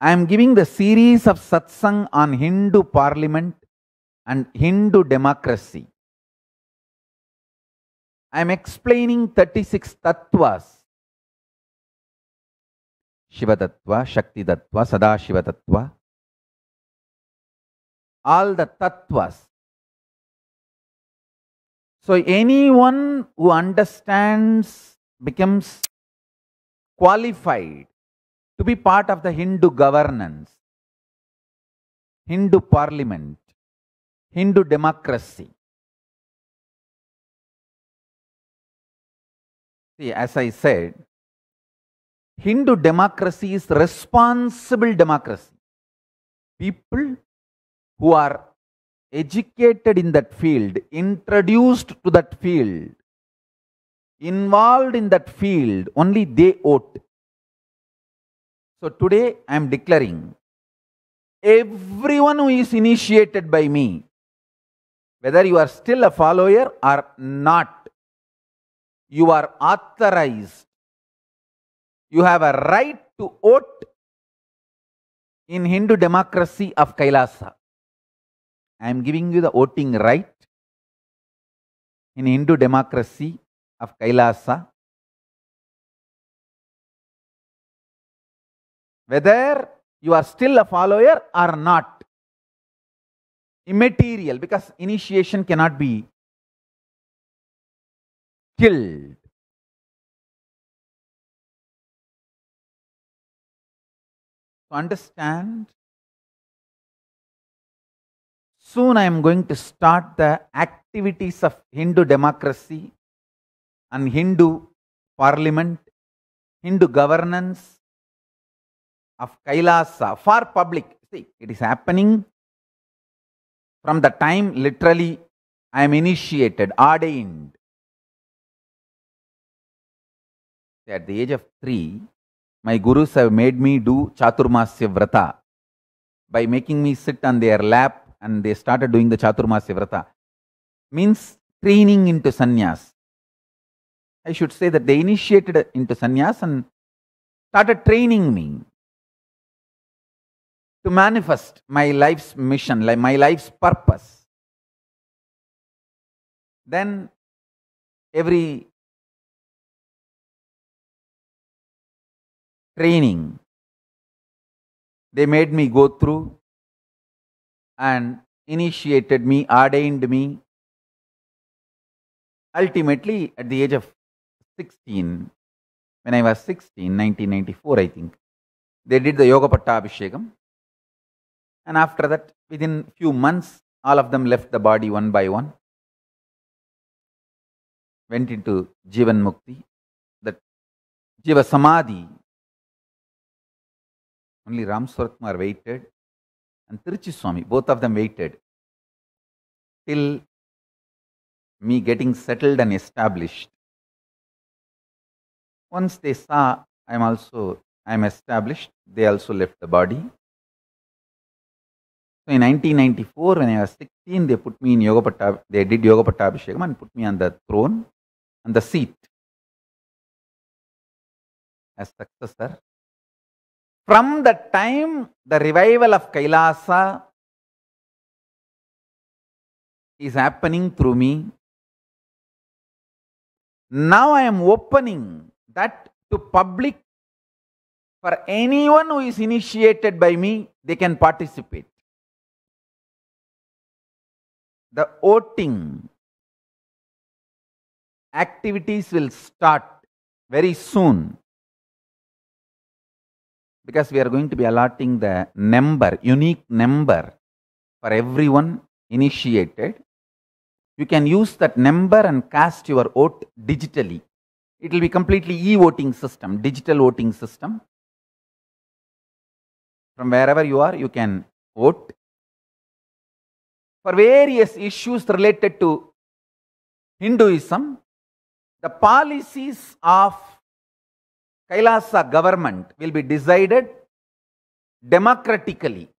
I am giving the series of satsang on Hindu parliament and Hindu democracy. I am explaining 36 tattvas. Shiva tattva, Shakti tattva, Sadashiva tattva. All the tattvas. So anyone who understands becomes qualified to be part of the Hindu governance, Hindu parliament, Hindu democracy. See, as I said, Hindu democracy is responsible democracy. People who are educated in that field, introduced to that field, involved in that field, only they vote. So today I am declaring everyone who is initiated by me, whether you are still a follower or not, you are authorized. You have a right to vote in Hindu democracy of Kailasa. I am giving you the voting right in Hindu democracy of Kailasa whether you are still a follower or not. Immaterial, because initiation cannot be killed. To understand, soon I am going to start the activities of Hindu democracy and Hindu parliament, Hindu governance, of Kailasa uh, for public. See, it is happening from the time literally I am initiated, ordained. At the age of three, my gurus have made me do Chaturmasya Vrata by making me sit on their lap and they started doing the Chaturmasya Vrata. Means training into sannyas. I should say that they initiated into sannyas and started training me to manifest my life's mission, like my life's purpose. Then every training they made me go through and initiated me, ordained me. Ultimately, at the age of 16, when I was 16, 1994, I think, they did the Yoga Patta Abhishekam. And after that, within few months, all of them left the body one by one, went into Jivan Mukti, that Jiva Samadhi. Only Ram Swaratkumar waited and Tiruchi Swami, both of them waited till me getting settled and established. Once they saw I am also I am established, they also left the body. So in 1994, when I was 16, they put me in Yoga patta. they did Yoga Pattabhishekam and put me on the throne, on the seat as successor. From the time the revival of Kailasa is happening through me, now I am opening that to public for anyone who is initiated by me, they can participate the voting activities will start very soon because we are going to be allotting the number, unique number for everyone initiated. You can use that number and cast your vote digitally. It will be completely e-voting system, digital voting system. From wherever you are, you can vote for various issues related to Hinduism, the policies of Kailasa government will be decided democratically